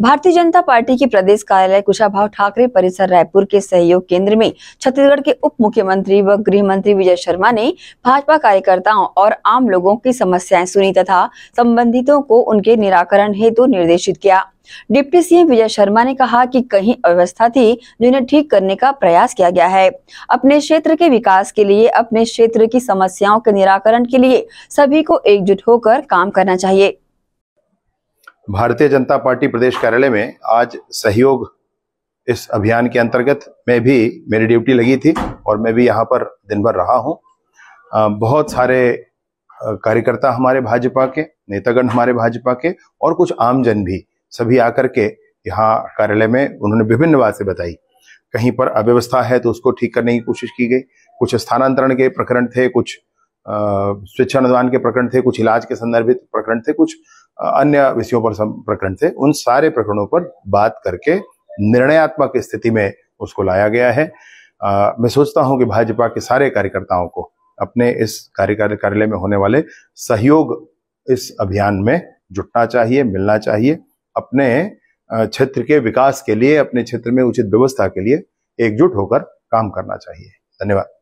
भारतीय जनता पार्टी की प्रदेश कार्यालय कुशाभाव ठाकरे परिसर रायपुर के सहयोग केंद्र में छत्तीसगढ़ के उप मुख्यमंत्री व गृह मंत्री विजय शर्मा ने भाजपा कार्यकर्ताओं और आम लोगों की समस्याएं सुनी तथा संबंधितों को उनके निराकरण हेतु निर्देशित किया डिप्टी सीएम विजय शर्मा ने कहा कि कहीं अव्यवस्था थी जिन्हें ठीक करने का प्रयास किया गया है अपने क्षेत्र के विकास के लिए अपने क्षेत्र की समस्याओं के निराकरण के लिए सभी को एकजुट होकर काम करना चाहिए भारतीय जनता पार्टी प्रदेश कार्यालय में आज सहयोग इस अभियान के अंतर्गत मैं भी मेरी ड्यूटी लगी थी और मैं भी यहाँ पर दिन भर रहा हूँ बहुत सारे कार्यकर्ता हमारे भाजपा के नेतागण हमारे भाजपा के और कुछ आमजन भी सभी आकर के यहाँ कार्यालय में उन्होंने विभिन्न बातें बताई कहीं पर अव्यवस्था है तो उसको ठीक करने की कोशिश की गई कुछ स्थानांतरण के प्रकरण थे कुछ स्वेच्छा अनुदान के प्रकरण थे कुछ इलाज के संदर्भित प्रकरण थे कुछ अन्य विषयों पर प्रकरण थे उन सारे प्रकरणों पर बात करके निर्णयात्मक स्थिति में उसको लाया गया है आ, मैं सोचता हूं कि भाजपा के सारे कार्यकर्ताओं को अपने इस कार्यकारी कार्यालय में होने वाले सहयोग इस अभियान में जुटना चाहिए मिलना चाहिए अपने क्षेत्र के विकास के लिए अपने क्षेत्र में उचित व्यवस्था के लिए एकजुट होकर काम करना चाहिए धन्यवाद